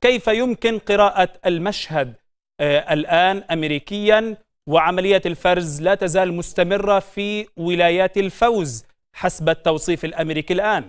كيف يمكن قراءة المشهد آه، الآن أمريكيا وعملية الفرز لا تزال مستمرة في ولايات الفوز حسب التوصيف الأمريكي الآن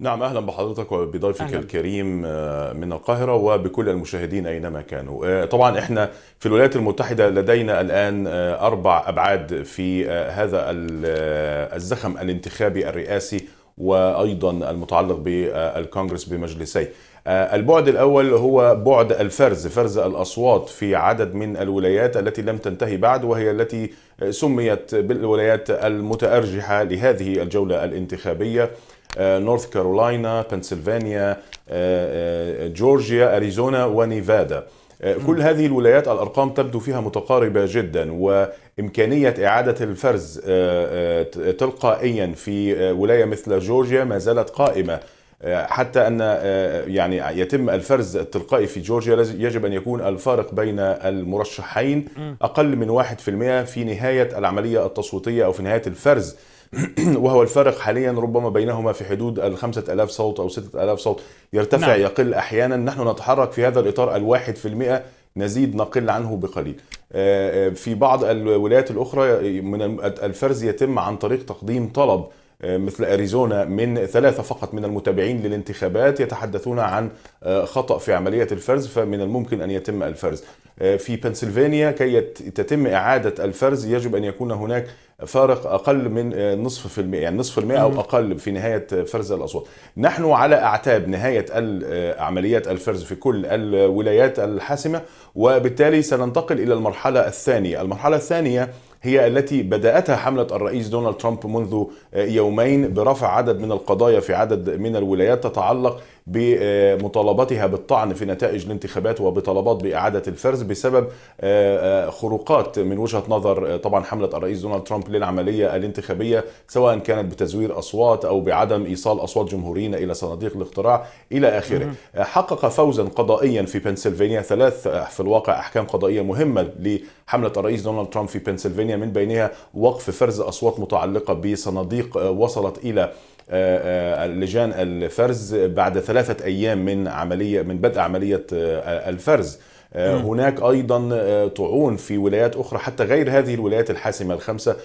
نعم اهلا بحضرتك وبضيفك أهلاً. الكريم آه، من القاهره وبكل المشاهدين اينما كانوا. آه، طبعا احنا في الولايات المتحده لدينا الان اربع ابعاد في هذا الزخم الانتخابي الرئاسي وايضا المتعلق بالكونجرس بمجلسيه. آه، البعد الاول هو بعد الفرز، فرز الاصوات في عدد من الولايات التي لم تنتهي بعد وهي التي سميت بالولايات المتارجحه لهذه الجوله الانتخابيه. نورث كارولاينا، بنسلفانيا، جورجيا، اريزونا ونيفادا. آه، كل هذه الولايات الارقام تبدو فيها متقاربه جدا وامكانيه اعاده الفرز آه، آه، تلقائيا في ولايه مثل جورجيا ما زالت قائمه آه، حتى ان آه، يعني يتم الفرز التلقائي في جورجيا يجب ان يكون الفارق بين المرشحين اقل من 1% في نهايه العمليه التصويتيه او في نهايه الفرز وهو الفارق حاليا ربما بينهما في حدود ال 5000 صوت او 6000 صوت يرتفع نعم. يقل احيانا نحن نتحرك في هذا الاطار ال 1% نزيد نقل عنه بقليل آه، في بعض الولايات الاخرى من الفرز يتم عن طريق تقديم طلب مثل أريزونا من ثلاثة فقط من المتابعين للانتخابات يتحدثون عن آه، خطأ في عملية الفرز فمن الممكن أن يتم الفرز آه، في بنسلفانيا كي تتم إعادة الفرز يجب أن يكون هناك فارق أقل من آه، نصف في المئة يعني نصف المئة أو أقل في نهاية آه، فرز الأصوات نحن على أعتاب نهاية عمليات الفرز في كل الولايات الحاسمة وبالتالي سننتقل إلى المرحلة الثانية المرحلة الثانية هي التي بدأتها حملة الرئيس دونالد ترامب منذ يومين برفع عدد من القضايا في عدد من الولايات تتعلق بمطالبتها بالطعن في نتائج الانتخابات وبطلبات بإعادة الفرز بسبب آه، آه، خروقات من وجهة نظر آه، طبعا حملة الرئيس دونالد ترامب للعملية الانتخابية سواء كانت بتزوير أصوات أو بعدم إيصال أصوات جمهوريين إلى صناديق الاقتراع إلى آخره حقق فوزا قضائيا في بنسلفانيا ثلاث في الواقع أحكام قضائية مهمة لحملة الرئيس دونالد ترامب في بنسلفانيا من بينها وقف فرز أصوات متعلقة بصناديق وصلت إلى آه، آه، لجان الفرز بعد ثلاثة أيام من عملية من بدء عملية آه، الفرز هناك ايضا طعون في ولايات اخرى حتى غير هذه الولايات الحاسمه الخمسه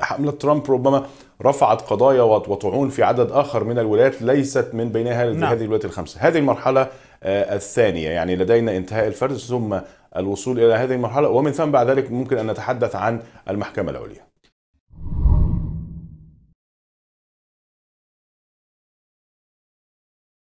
حمله ترامب ربما رفعت قضايا وطعون في عدد اخر من الولايات ليست من بينها هذه نعم. الولايات الخمسه هذه المرحله الثانية يعني لدينا انتهاء الفرز ثم الوصول إلى هذه المرحلة ومن ثم بعد ذلك ممكن أن نتحدث عن المحكمة العليا